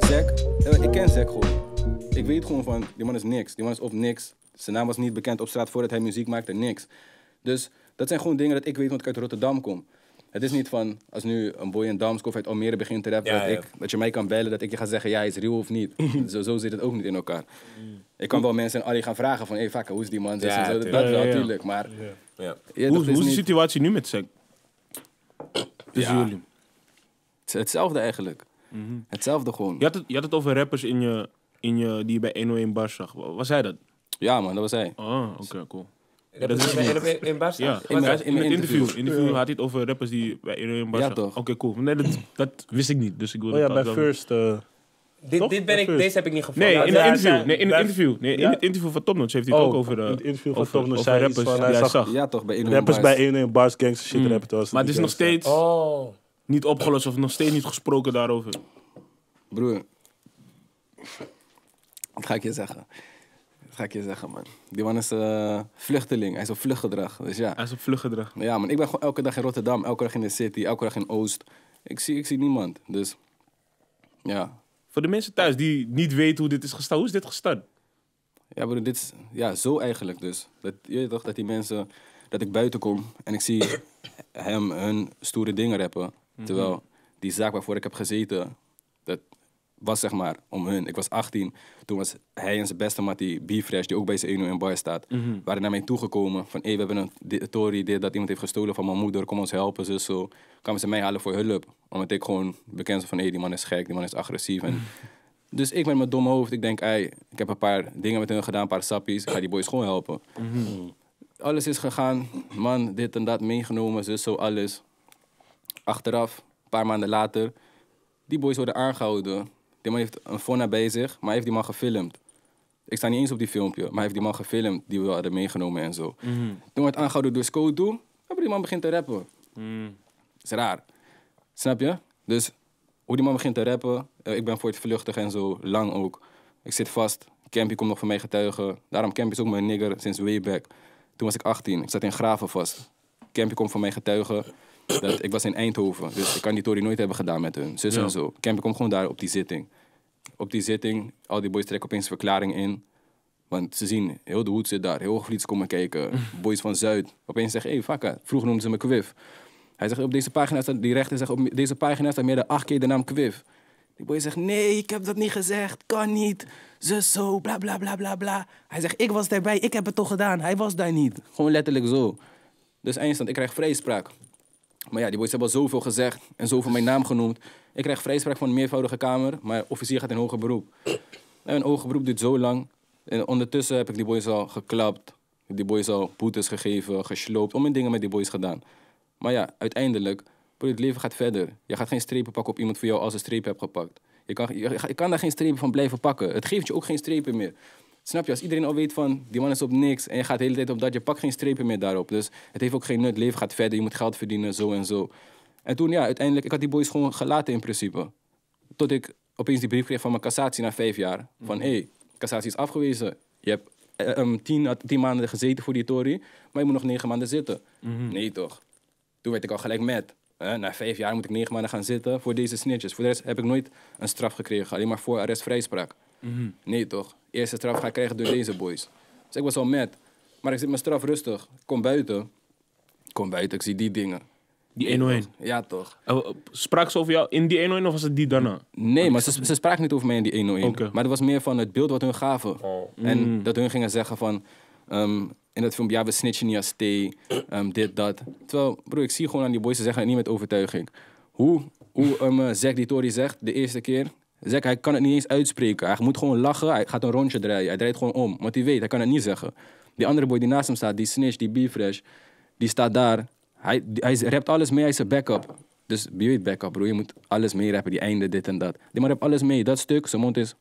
Zek, eh, ik ken Zek gewoon. Ik weet gewoon van, die man is niks. Die man is op niks. Zijn naam was niet bekend op straat voordat hij muziek maakte, niks. Dus dat zijn gewoon dingen dat ik weet, want ik uit Rotterdam kom. Het is niet van, als nu een boy in of uit Almere begint te rappen, dat, Ik, dat je mij kan bellen, dat ik je ga zeggen, ja, hij is real of niet. zo, zo zit het ook niet in elkaar. Ik kan wel mensen al Ali gaan vragen van, hé, hey, vaker, hoe is die man? zo, dat wel, natuurlijk, maar... Hoe, hoe is de situatie nu met Zack? Tussen ja. jullie. Hetzelfde eigenlijk. Hetzelfde gewoon. Je, had het, je had het over rappers in je, in je, die je bij 101 Bar zag. Was hij dat? ja man, dat was hij. Ah, oké, cool. Dat is niet. in, in Ja, in, in, in interview, interview. had hij het over rappers die bij 101 Bar Ja, toch? Oké, cool. Nee, dat, dat wist ik niet, dus ik wilde Oh ja, bij First. eh, dit, dit ben ik, deze heb ik niet gevonden. Nee, in het interview. nee, in het interview. Nee, in het interview van Topnotch heeft hij het oh, ook over... de in het eh, interview van Topnotch zei rappers, hij zag, Ja, toch, bij 1 Rappers bij 1 en Bars, gangster shit, hmm. rappers. Maar het is nog steeds oh. niet opgelost of nog steeds niet gesproken daarover. Broer, wat ga ik je zeggen? wat ga ik je zeggen, man. Die man is eh, vluchteling. Hij is op vluchtgedrag. Dus ja. Hij is op vluchtgedrag. Ja, man. Ik ben gewoon elke dag in Rotterdam, elke dag in de city, elke dag in Oost. Ik zie, ik zie niemand. Dus ja, voor de mensen thuis die niet weten hoe dit is gestart, hoe is dit gestart? Ja, broer, dit is ja, zo eigenlijk dus. Dat, je toch, dat die mensen, dat ik buiten kom en ik zie hem hun stoere dingen rappen. Mhm. Terwijl die zaak waarvoor ik heb gezeten, dat was zeg maar om hun. Ik was 18, toen was hij en zijn beste maat, die b die ook bij zijn 1 in Bar staat, mhm. waren naar mij toegekomen van, hé, we hebben een tory dat iemand heeft gestolen van mijn moeder, kom ons helpen, zo, zo. Kwamen ze mij halen voor hulp omdat ik gewoon bekend was van, hé, hey, die man is gek, die man is agressief. En, mm. dus ik met mijn domme hoofd, ik denk, ey ik heb een paar dingen met hun gedaan, een paar sappies. Ik ga die boys gewoon helpen. Mm-hmm. Mm. Alles is gegaan. Man, dit en dat meegenomen, dus zo, alles. Achteraf, een paar maanden later, die boys worden aangehouden. Die man heeft een fona bij zich, maar heeft die man gefilmd. Ik sta niet eens op die filmpje, maar heeft die man gefilmd die we hadden meegenomen en zo. Mm -hmm. Toen werd aangehouden door Skodo, hebben die man begint te rappen. Mm. is raar. Snap je? Dus hoe die man begint te rappen, eh, ik ben voor het vluchtig en zo, lang ook. Ik zit vast, Campy komt nog van mij getuigen. Daarom Campy is ook mijn nigger sinds way back. Toen was ik 18, ik zat in Graven vast. Campy komt van mij getuigen. Dat, ik was in Eindhoven, dus ik kan die tory nooit hebben gedaan met hun. Zus en zo. Campy komt gewoon daar op die zitting. Op die zitting, al die boys trekken opeens verklaring in. Want ze zien, heel de hoed zit daar, heel Vliets komen kijken. Boys van Zuid. Opeens zeggen, hé, hey, Vroeger noemden ze me Kwif. Hij zegt, op deze pagina staat, die rechter zegt, op deze pagina staat meer dan acht keer de naam Kwif. Die boy zegt, nee, ik heb dat niet gezegd, kan niet, ze zo, bla bla bla bla bla. Hij zegt, ik was daarbij, ik heb het toch gedaan, hij was daar niet. Gewoon letterlijk zo. Dus eindstand, ik krijg vrijspraak. Maar ja, die boys hebben al zoveel gezegd en zoveel mijn naam genoemd. Ik krijg vrijspraak van een meervoudige kamer, maar officier gaat in hoger beroep. En nou, een hoger beroep duurt zo lang. En ondertussen heb ik die boys al geklapt. Die boys al boetes gegeven, gesloopt, om mijn dingen met die boys gedaan. Maar ja, uiteindelijk, het leven gaat verder. Je gaat geen strepen pakken op iemand voor jou als je strepen hebt gepakt. Je kan, kan daar geen strepen van blijven pakken. Het geeft je ook geen strepen meer. Snap je? Als iedereen al weet van die man is op niks en je gaat de hele tijd op dat, je pakt geen strepen meer daarop. Dus het heeft ook geen nut. Het Leven gaat verder, je moet geld verdienen, zo en zo. En toen, ja, uiteindelijk, ik had die boys gewoon gelaten in principe. Tot ik opeens die brief kreeg van mijn cassatie na vijf jaar. Van hé, mhm. hey, cassatie is afgewezen. Je hebt eh, ehm, tien, maanden gezeten voor die tory, maar je moet nog negen maanden zitten. Mhm. Nee toch? Toen werd ik al gelijk met. na vijf jaar moet ik negen maanden gaan zitten voor deze snitjes. Voor de rest heb ik nooit een straf gekregen, alleen maar voor arrestvrijspraak. Mhm. Nee toch? Eerste straf ga ik krijgen door deze boys. Dus ik was al met. Maar ik zit mijn straf rustig. kom buiten. kom buiten, ik zie die dingen. Die 1-1. Ja, toch. Uh, sprak ze over jou in die 1-1 of was het die daarna? Nee, maar ze, ze spraken niet over mij in die 1-1. Maar het was meer van het beeld wat hun gaven. Oh. En mm. dat hun gingen zeggen van... Ehm, in dat filmpje, ja, we snitchen niet als thee, ehm, dit, dat. Terwijl, bro, ik zie gewoon aan die boys, ze zeggen het niet met overtuiging. Hoe, hoe um, Zack die Tory zegt, de eerste keer, Zack, hij kan het niet eens uitspreken. Hij moet gewoon lachen, hij gaat een rondje draaien, hij draait gewoon om. Want hij weet, hij kan het niet zeggen. Die andere boy die naast hem staat, die snitch, die b die staat daar. Hij, rept hij rapt alles mee, hij is een backup. Dus wie weet backup, bro. Je moet alles mee rappen, die einde, dit en dat. Die maar rapt alles mee. Dat stuk, zijn mond is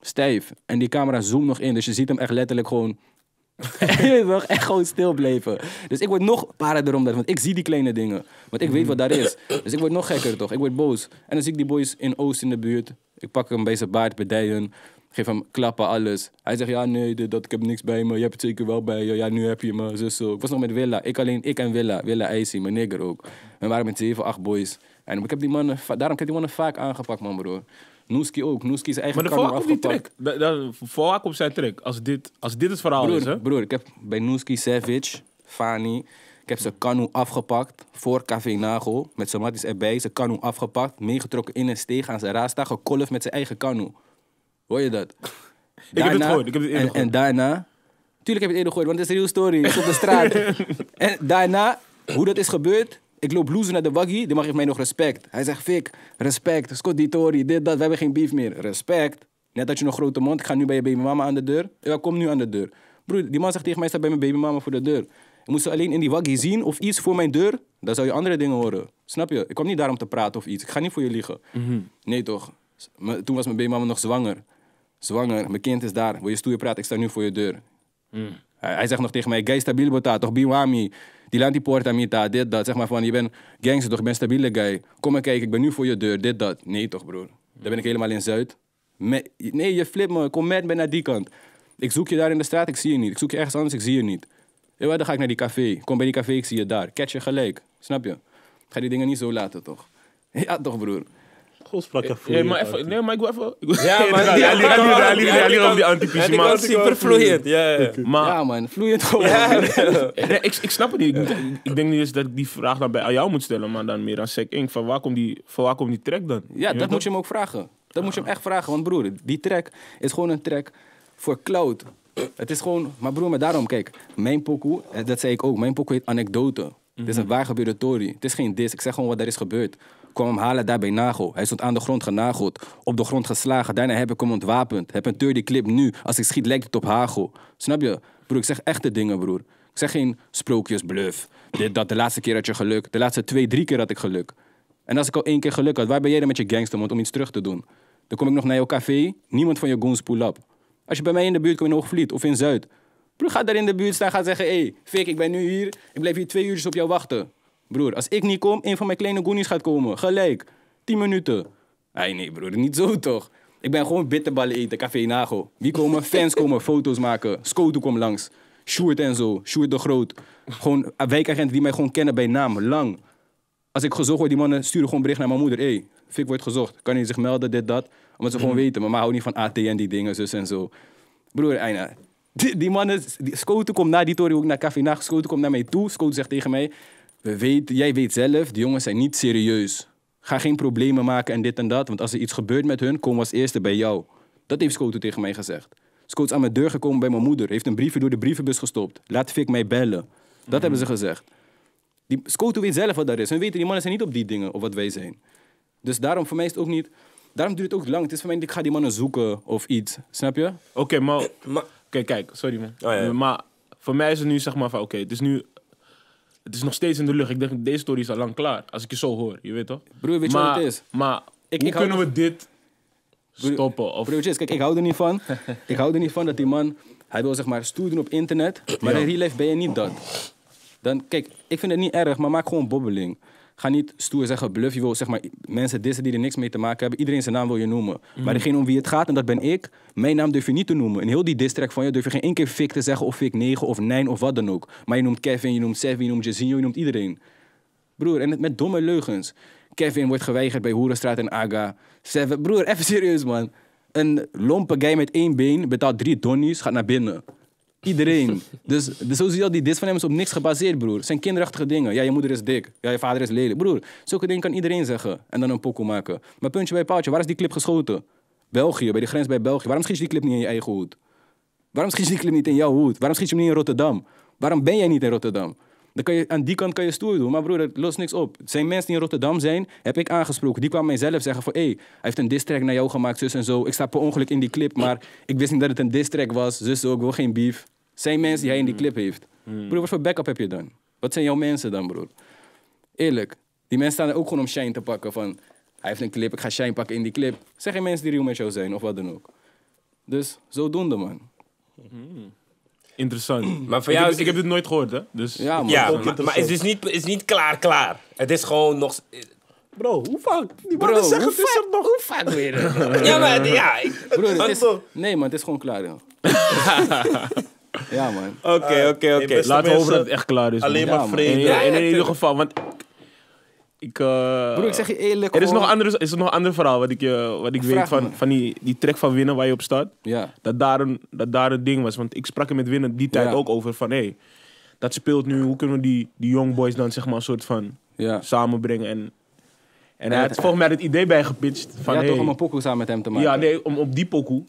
stijf. En die camera zoomt nog in, dus je ziet hem echt letterlijk gewoon eeuwig echt gewoon stil bleven. Dus ik word nog parader omdat, dat, want ik zie die kleine dingen. Want ik weet wat daar is. Dus ik word nog gekker toch, ik word boos. En dan zie ik die boys in Oost in de buurt. Ik pak hem bij zijn baard, bedijen. Geef hem klappen, alles. Hij zegt, ja nee, dat, ik heb niks bij me. Je hebt het zeker wel bij je. Ja, nu heb je me, zus zo. Ik was nog met Willa. Ik alleen, ik en Willa. Willa icy, mijn nigger ook. We waren met zeven, acht boys. En ik heb die mannen, daarom heb ik die mannen vaak aangepakt, man broer. Noeski ook. Noeski is eigenlijk Maar de Voorhaak op op zijn trick. Als dit, als dit het verhaal is, hè? Broer, ik heb bij Noeski, Savage, Fani... Ik heb zijn kanoe afgepakt voor Café Nago. Met zijn is erbij. Ze kanoe afgepakt. Meegetrokken in een steeg aan zijn raasta. gekolfd met zijn eigen kanoe. Hoor je dat? ik heb het gehoord. Ik heb het eerder en, en daarna... Tuurlijk heb je het eerder gehoord, want het is een real story. is op de straat. en daarna, hoe dat is gebeurd... Ik loop loezen naar de waggie, die mag heeft mij nog respect. Hij zegt, Fik, respect, Scott Ditori, dit, dat, we hebben geen beef meer. Respect. Net dat je nog grote mond, ik ga nu bij je babymama aan de deur. Ja, kom nu aan de deur. Broer, die man zegt tegen mij, sta bij mijn babymama voor de deur. Ik moest alleen in die waggie zien of iets voor mijn deur, dan zou je andere dingen horen. Snap je? Ik kom niet daar om te praten of iets. Ik ga niet voor je liegen. Mhm. Nee toch? toen was mijn babymama nog zwanger. Zwanger, mijn kind is daar. Wil je stoer praten? Ik sta nu voor je deur. Mhm. Hij, zegt nog tegen mij, geest stabiel toch biwami. Die laat die poort aan dit, dat. Zeg maar van, je bent gangster toch, Ben stabiele guy. Kom maar kijken, ik ben nu voor je deur, dit, dat. Nee toch, broer. Dan ben ik helemaal in Zuid. nee, je flip me, kom met mij naar die kant. Ik zoek je daar in de straat, ik zie je niet. Ik zoek je ergens anders, ik zie je niet. Ja, eh, dan ga ik naar die café. Kom bij die café, ik zie je daar. Catch je gelijk. Snap je? ga die dingen niet zo laten, toch? Ja, toch, broer. Gewoon sprak je voor Nee, maar even, maar ik wil even... Alleen wil, ja, maar... Hij die antipici, super vloeiend, ja, ja. Maar, ja, man, vloeiend gewoon. ik, ik snap het niet. Ik, denk niet eens dat ik die vraag dan bij jou moet stellen, maar dan meer aan Sek Van waar komt die, van waar komt die track dan? Ja, dat moet je hem ook vragen. Dat moet je hem echt vragen, want broer, die track is gewoon een track voor cloud. Het is gewoon, maar broer, maar daarom, kijk, mijn pokoe, dat zei ik ook, mijn pokoe heet anekdote. Het is een waar gebeurde story. Het is geen dis. Ik zeg gewoon wat er is gebeurd kwam hem halen daar bij nagel. Hij stond aan de grond genageld, op de grond geslagen. Daarna heb ik hem ontwapend. Heb een 30 clip nu. Als ik schiet lijkt het op hagel. Snap je? Broer, ik zeg echte dingen, broer. Ik zeg geen sprookjes, bluf. Dit, dat, de laatste keer had je geluk. De laatste twee, drie keer had ik geluk. En als ik al één keer geluk had, waar ben jij dan met je gangstermond om iets terug te doen? Dan kom ik nog naar jouw café, niemand van je goons pull up. Als je bij mij in de buurt komt in Hoogvliet of in Zuid. Broer, ga daar in de buurt staan, ga zeggen, hé, hey, fik, ik ben nu hier. Ik blijf hier twee uurtjes op jou wachten. Broer, als ik niet kom, een van mijn kleine goonies gaat komen. Gelijk. 10 minuten. Hé, nee, broer, niet zo toch? Ik ben gewoon bitterballen eten, Café Nago. Wie komen? Fans komen, foto's maken. Scooter komt langs. Sjoerd en zo. Sjoerd de Groot. Gewoon wijkagenten die mij gewoon kennen bij naam. Lang. Als ik gezocht word, die mannen sturen gewoon bericht naar mijn moeder. Hé, hey, Fik wordt gezocht. Kan hij zich melden, dit, dat. Omdat ze gewoon mhm. weten. Mama houdt niet van AT en die dingen, zus en zo. Broer, Eina. Die, mannen... Die, komt na die toren ook naar Café Nago. Scooter komt naar mij toe. Scooter zegt tegen mij we jij weet zelf, die jongens zijn niet serieus. Ga geen problemen maken en dit en dat. Want als er iets gebeurt met hun, komen we als eerste bij jou. Dat heeft Scoto tegen mij gezegd. Scoto is aan mijn deur gekomen bij mijn moeder. Heeft een briefje door de brievenbus gestopt. Laat Fik mij bellen. Dat mhm. hebben ze gezegd. Die, weet zelf wat dat is. weten, die mannen zijn niet op die dingen of wat wij zijn. Dus daarom voor mij is het ook niet... Daarom duurt het ook lang. Het is voor mij niet, ik ga die mannen zoeken of iets. Snap je? Oké, maar... Eh, oké, kijk. Sorry, man. Oh, maar voor mij is het nu zeg maar van... Oké, het is nu het is nog steeds in de lucht. Ik denk, deze story is al lang klaar. Als ik je zo hoor, je weet toch? Broer, weet je maar, wat het is? Maar ik, hoe kunnen we dit stoppen? Of... Broer, kijk, ik hou er niet van. ik hou er niet van dat die man... Hij wil zeg maar stoer op internet, maar in real life ben je niet dat. Dan, kijk, ik vind het niet erg, maar maak gewoon bobbeling ga niet stoer zeggen bluff. Je wil zeg maar mensen dissen die er niks mee te maken hebben. Iedereen zijn naam wil je noemen. Mhm. Maar degene om wie het gaat, en dat ben ik, mijn naam durf je niet te noemen. In heel die district van je durf je geen één keer fik te zeggen of fik 9 of nein of wat dan ook. Maar je noemt Kevin, je noemt Seven, je noemt Jazinho, je noemt iedereen. Broer, en met domme leugens. Kevin wordt geweigerd bij Hoerenstraat en Aga. Seven, broer, even serieus man. Een lompe guy met één been betaalt drie donnies, gaat naar binnen. Iedereen. dus, dus zo zie je dat die dis van hem is op niks gebaseerd, broer. zijn kinderachtige dingen. Ja, je moeder is dik. Ja, je vader is lelijk. Broer, zulke dingen kan iedereen zeggen. En dan een pokoe maken. Maar puntje bij paaltje, waar is die clip geschoten? België, bij de grens bij België. Waarom schiet je die clip niet in je eigen hoed? Waarom schiet je die clip niet in jouw hoed? Waarom schiet je hem niet in Rotterdam? Waarom ben jij niet in Rotterdam? Dan kan je, aan die kant kan je stoer doen. Maar broer, dat lost niks op. zijn mensen die in Rotterdam zijn, heb ik aangesproken. Die kwamen mijzelf zelf zeggen van... hé, hey, hij heeft een diss naar jou gemaakt, zus en zo. Ik sta per ongeluk in die clip, maar ik wist niet dat het een diss was. Zus ook, ik wil geen beef. Zijn mensen die hij in die clip heeft. Mm. Broer, wat voor backup heb je dan? Wat zijn jouw mensen dan, broer? Eerlijk, die mensen staan er ook gewoon om shine te pakken. Van, hij heeft een clip, ik ga shine pakken in die clip. Zeg geen mensen die real met jou zijn of wat dan ook. Dus zodoende, man. Mm-hmm interessant. Maar voor ik, jou heb, ik heb dit nooit gehoord, hè? Dus Ja, Ja, maar, het is niet, is niet klaar, klaar. Het is gewoon nog. Bro, hoe vaak? Die mannen zeggen, het is dat nog. Hoe vaak weer? Ja, maar ja. het is, nee man, het is gewoon klaar, joh. ja man. Oké, oké, oké. Laten we hopen dat het echt klaar is. Alleen maar vrede. in ieder geval, want ik, eh, ik zeg je eerlijk. Er is, gewoon, nog is nog een ander verhaal wat ik, eh, wat ik weet van, van die, die trek van winnen waar je op staat. Ja. Dat, daar een, dat daar een ding was. Want ik sprak er met winnen die tijd ook over. Van hé, dat speelt nu. Hoe kunnen we die, die young boys dan zeg maar een soort van ja. samenbrengen? En, en hij had volgens mij het idee bij gepitcht. ja, toch om een pokoe samen met hem te maken. Ja, nee, om op die pokoe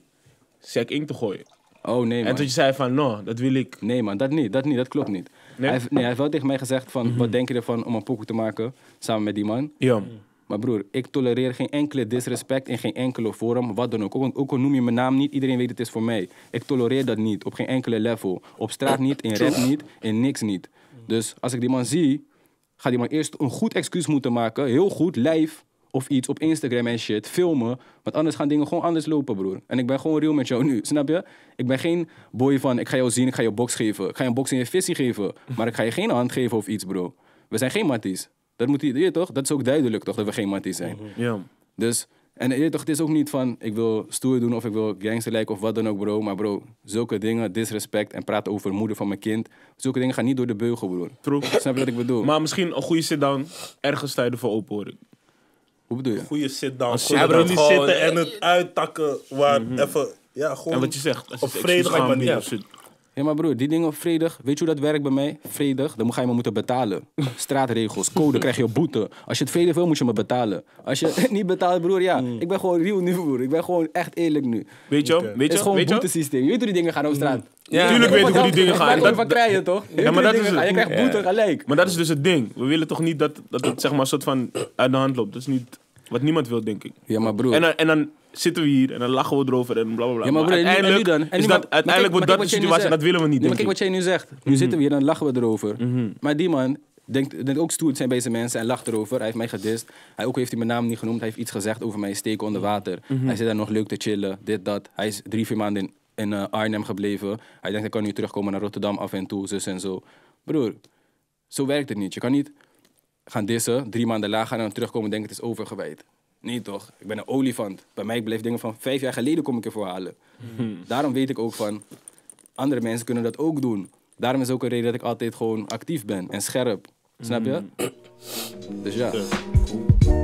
sec in te gooien. Oh nee, man. En toen je zei van, no, dat wil ik. Nee, man, dat niet, dat niet, dat klopt niet. Nee, hij, heeft, wel tegen mij gezegd van, mhm. wat denk je ervan om een pokoe te maken samen met die man? Ja. Maar broer, ik tolereer geen enkele disrespect in geen enkele vorm, wat dan ook. Ook, al noem je mijn naam niet, iedereen weet het is voor mij. Ik tolereer dat niet, op geen enkele level. Op straat niet, in rap niet, in niks niet. Dus als ik die man zie, gaat die man eerst een goed excuus moeten maken, heel goed, lijf of iets op Instagram en shit filmen. Want anders gaan dingen gewoon anders lopen, broer. En ik ben gewoon real met jou nu, snap je? Ik ben geen boy van, ik ga jou zien, ik ga jou box geven. Ik ga je een box in je visie geven. Maar ik ga je geen hand geven of iets, bro. We zijn geen matties. Dat moet je, je toch? Dat is ook duidelijk, toch? Dat we geen matties zijn. Mhm. Ja. Dus, en je toch, het is ook niet van, ik wil stoer doen of ik wil gangster lijken of wat dan ook, bro. Maar bro, zulke dingen, disrespect en praten over moeder van mijn kind. Zulke dingen gaan niet door de beugel, broer. True. Snap je wat ik bedoel? Maar misschien een goede sit-down ergens tijden voor open hoor hoe bedoel je? Goede sit-down. Ja, bro, die zitten en het uittakken waar mhm. even... Ja, gewoon en wat je zegt, als op vredige manier ja maar broer, die dingen vredig. Weet je hoe dat werkt bij mij? Vredig, dan ga je me moeten betalen. Straatregels, code, krijg je boete. Als je het vredig wil, moet je me betalen. Als je niet betaalt, broer, ja. Mm. Ik ben gewoon real nieuw broer. Ik ben gewoon echt eerlijk nu. Weet je? Okay. Weet je? Het is gewoon een boetesysteem. Je weet hoe die dingen gaan op straat. Ja, Natuurlijk weet ik hoe die dingen gaan. Dat van krijgen, toch? Je ja, maar dat is het. Je krijgt boete gelijk. Maar dat is dus het ding. We willen toch niet dat, dat het zeg maar een soort van uit de hand loopt. Dat is niet wat niemand wil, denk ik. Ja, maar broer. En, en dan zitten we hier en dan lachen we erover en blablabla. Ja, maar, broer, uiteindelijk nu, dan? is dat, maar, uiteindelijk wordt dat de situatie en dat willen we niet. maar kijk wat jij nu zegt. Nu mhm. zitten we hier en dan lachen we erover. Mhm. Maar die man denkt, ook stoer zijn bij zijn mensen en lacht erover. Hij heeft mij gedist. Hij ook heeft hij mijn naam niet genoemd. Hij heeft iets gezegd over mijn steken onder water. Mhm. Hij zit daar nog leuk te chillen, dit, dat. Hij is drie, vier maanden in, in eh, Arnhem gebleven. Hij denkt, hij kan nu terugkomen naar Rotterdam af en toe, zus en zo. Broer, zo werkt het niet. Je kan niet gaan dissen, drie maanden laag gaan en dan terugkomen en denken het is overgewijd. Nee toch, ik ben een olifant. Bij mij blijft dingen van vijf jaar geleden kom ik ervoor halen. Hmm. Daarom weet ik ook van, andere mensen kunnen dat ook doen. Daarom is ook een reden dat ik altijd gewoon actief ben en scherp. Snap je? Hmm. Dus ja.